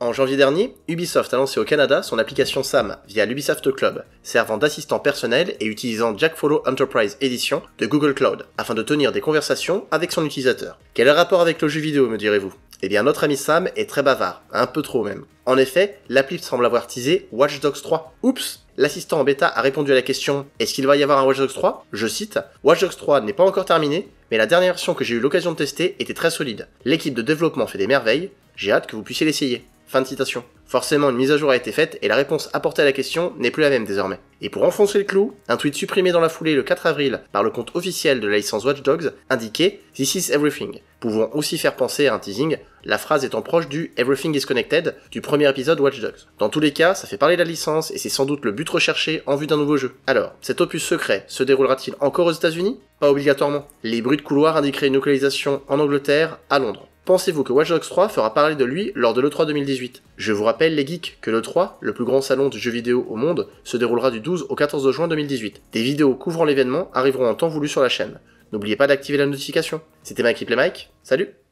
En janvier dernier, Ubisoft a lancé au Canada son application SAM via l'Ubisoft Club, servant d'assistant personnel et utilisant Jack Follow Enterprise Edition de Google Cloud, afin de tenir des conversations avec son utilisateur. Quel est rapport avec le jeu vidéo, me direz-vous eh bien, notre ami Sam est très bavard, un peu trop même. En effet, l'appli semble avoir teasé Watch Dogs 3. Oups L'assistant en bêta a répondu à la question Est-ce qu'il va y avoir un Watch Dogs 3 Je cite Watch Dogs 3 n'est pas encore terminé, mais la dernière version que j'ai eu l'occasion de tester était très solide. L'équipe de développement fait des merveilles, j'ai hâte que vous puissiez l'essayer. Fin de citation. Forcément, une mise à jour a été faite et la réponse apportée à la question n'est plus la même désormais. Et pour enfoncer le clou, un tweet supprimé dans la foulée le 4 avril par le compte officiel de la licence Watch Dogs indiquait This is everything, pouvant aussi faire penser à un teasing, la phrase étant proche du Everything is connected du premier épisode Watch Dogs. Dans tous les cas, ça fait parler de la licence et c'est sans doute le but recherché en vue d'un nouveau jeu. Alors, cet opus secret se déroulera-t-il encore aux États-Unis Pas obligatoirement. Les bruits de couloir indiqueraient une localisation en Angleterre, à Londres. Pensez-vous que Watch Dogs 3 fera parler de lui lors de l'E3 2018 Je vous rappelle les geeks que l'E3, le plus grand salon de jeux vidéo au monde, se déroulera du 12 au 14 juin 2018. Des vidéos couvrant l'événement arriveront en temps voulu sur la chaîne. N'oubliez pas d'activer la notification. C'était Mike Play Mike, salut